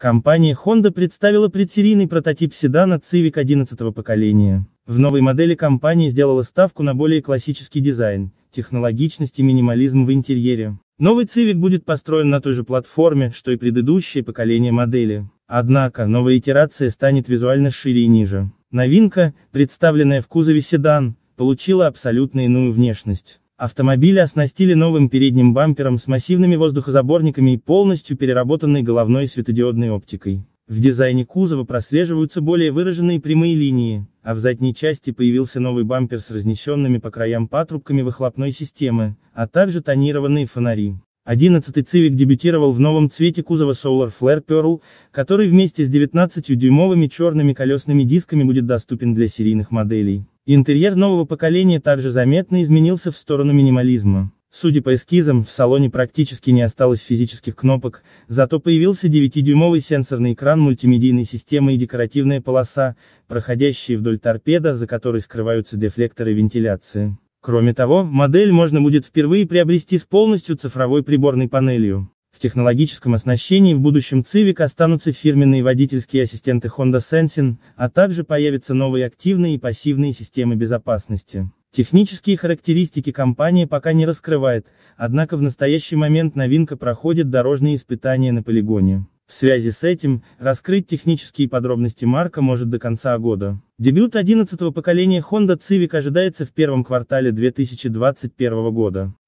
Компания Honda представила предсерийный прототип седана Civic 11 поколения. В новой модели компания сделала ставку на более классический дизайн, технологичность и минимализм в интерьере. Новый Civic будет построен на той же платформе, что и предыдущее поколение модели. Однако, новая итерация станет визуально шире и ниже. Новинка, представленная в кузове седан, получила абсолютно иную внешность. Автомобили оснастили новым передним бампером с массивными воздухозаборниками и полностью переработанной головной светодиодной оптикой. В дизайне кузова прослеживаются более выраженные прямые линии, а в задней части появился новый бампер с разнесенными по краям патрубками выхлопной системы, а также тонированные фонари. 11-й Civic дебютировал в новом цвете кузова Solar Flare Pearl, который вместе с 19-дюймовыми черными колесными дисками будет доступен для серийных моделей. Интерьер нового поколения также заметно изменился в сторону минимализма. Судя по эскизам, в салоне практически не осталось физических кнопок, зато появился 9-дюймовый сенсорный экран мультимедийной системы и декоративная полоса, проходящая вдоль торпеда, за которой скрываются дефлекторы вентиляции. Кроме того, модель можно будет впервые приобрести с полностью цифровой приборной панелью. В технологическом оснащении в будущем Civic останутся фирменные водительские ассистенты Honda Sensing, а также появятся новые активные и пассивные системы безопасности. Технические характеристики компании пока не раскрывает, однако в настоящий момент новинка проходит дорожные испытания на полигоне. В связи с этим, раскрыть технические подробности марка может до конца года. Дебют 11-го поколения Honda Civic ожидается в первом квартале 2021 года.